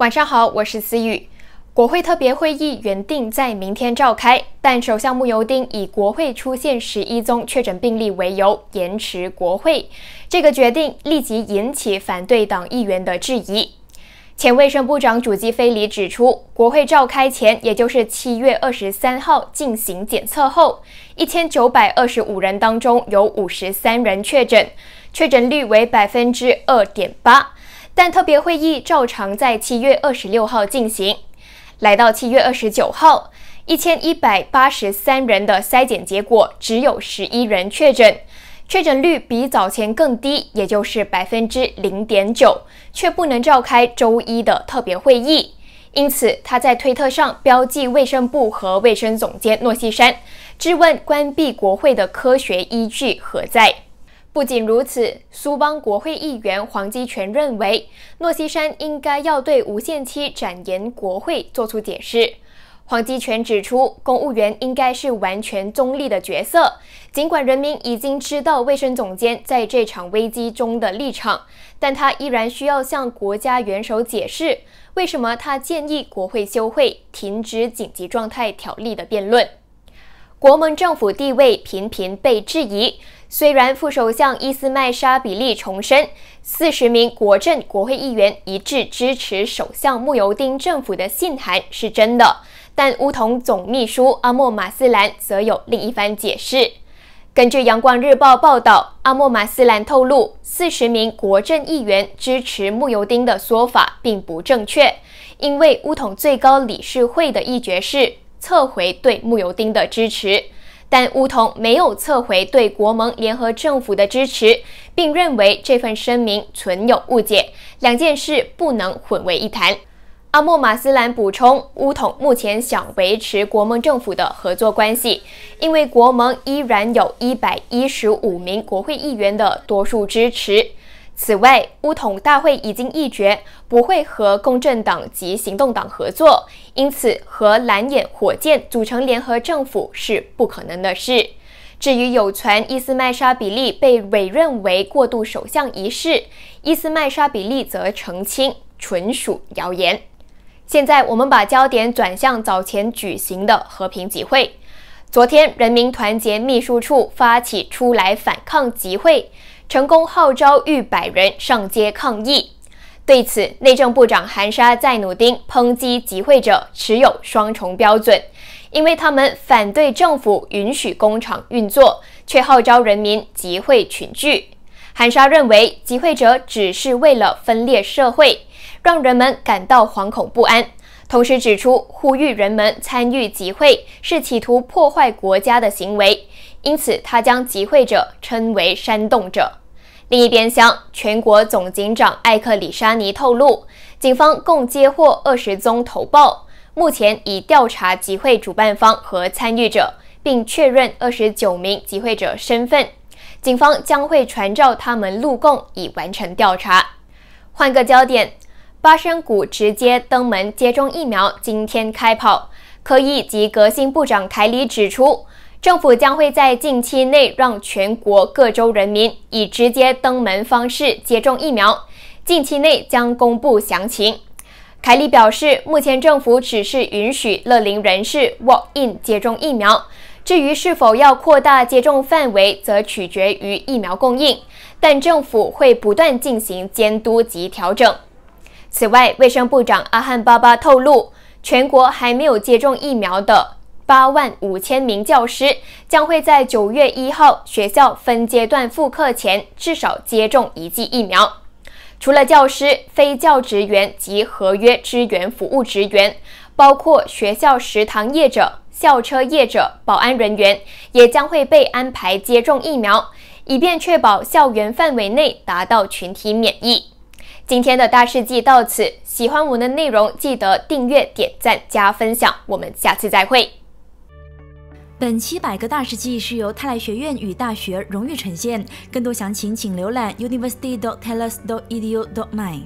晚上好，我是思雨。国会特别会议原定在明天召开，但首相穆尤丁以国会出现十一宗确诊病例为由延迟国会。这个决定立即引起反对党议员的质疑。前卫生部长主机菲里指出，国会召开前，也就是七月二十三号进行检测后，一千九百二十五人当中有五十三人确诊，确诊率为百分之二点八。但特别会议照常在七月二十六号进行。来到七月二十九号，一千一百八十三人的筛检结果只有十一人确诊，确诊率比早前更低，也就是百分之零点九，却不能召开周一的特别会议。因此，他在推特上标记卫生部和卫生总监诺西山，质问关闭国会的科学依据何在。不仅如此，苏邦国会议员黄基全认为，诺西山应该要对无限期展延国会作出解释。黄基全指出，公务员应该是完全中立的角色。尽管人民已经知道卫生总监在这场危机中的立场，但他依然需要向国家元首解释，为什么他建议国会休会，停止紧急状态条例的辩论。国盟政府地位频频被质疑，虽然副首相伊斯麦沙比利重申，四十名国政国会议员一致支持首相穆尤丁政府的信函是真的，但乌统总秘书阿莫马斯兰则有另一番解释。根据《阳光日报》报道，阿莫马斯兰透露，四十名国政议员支持穆尤丁的说法并不正确，因为乌统最高理事会的一决是。撤回对穆尤丁的支持，但乌统没有撤回对国盟联合政府的支持，并认为这份声明存有误解。两件事不能混为一谈。阿莫马斯兰补充，乌统目前想维持国盟政府的合作关系，因为国盟依然有一百一十五名国会议员的多数支持。此外，乌统大会已经议决不会和公正党及行动党合作，因此和蓝眼火箭组成联合政府是不可能的事。至于有传伊斯麦沙比利被委任为过渡首相一事，伊斯麦沙比利则澄清纯属谣言。现在我们把焦点转向早前举行的和平集会。昨天，人民团结秘书处发起出来反抗集会。成功号召逾百人上街抗议。对此，内政部长韩沙·在努丁抨击集会者持有双重标准，因为他们反对政府允许工厂运作，却号召人民集会群聚。韩沙认为，集会者只是为了分裂社会，让人们感到惶恐不安。同时指出，呼吁人们参与集会是企图破坏国家的行为，因此他将集会者称为煽动者。另一边厢，全国总警长艾克里沙尼透露，警方共接获二十宗投报，目前已调查集会主办方和参与者，并确认二十九名集会者身份。警方将会传召他们录供，以完成调查。换个焦点，巴生谷直接登门接种疫苗，今天开跑。科技及革新部长凯里指出。政府将会在近期内让全国各州人民以直接登门方式接种疫苗，近期内将公布详情。凯利表示，目前政府只是允许乐龄人士 walk in 接种疫苗，至于是否要扩大接种范围，则取决于疫苗供应，但政府会不断进行监督及调整。此外，卫生部长阿汉巴巴透露，全国还没有接种疫苗的。八万五千名教师将会在九月一号学校分阶段复课前至少接种一剂疫苗。除了教师、非教职员及合约支援服务职员，包括学校食堂业者、校车业者、保安人员，也将会被安排接种疫苗，以便确保校园范围内达到群体免疫。今天的大事记到此。喜欢我们的内容，记得订阅、点赞、加分享。我们下次再会。本期《百个大事记》是由泰莱学院与大学荣誉呈现，更多详情请浏览 university dot taylor dot edu dot my。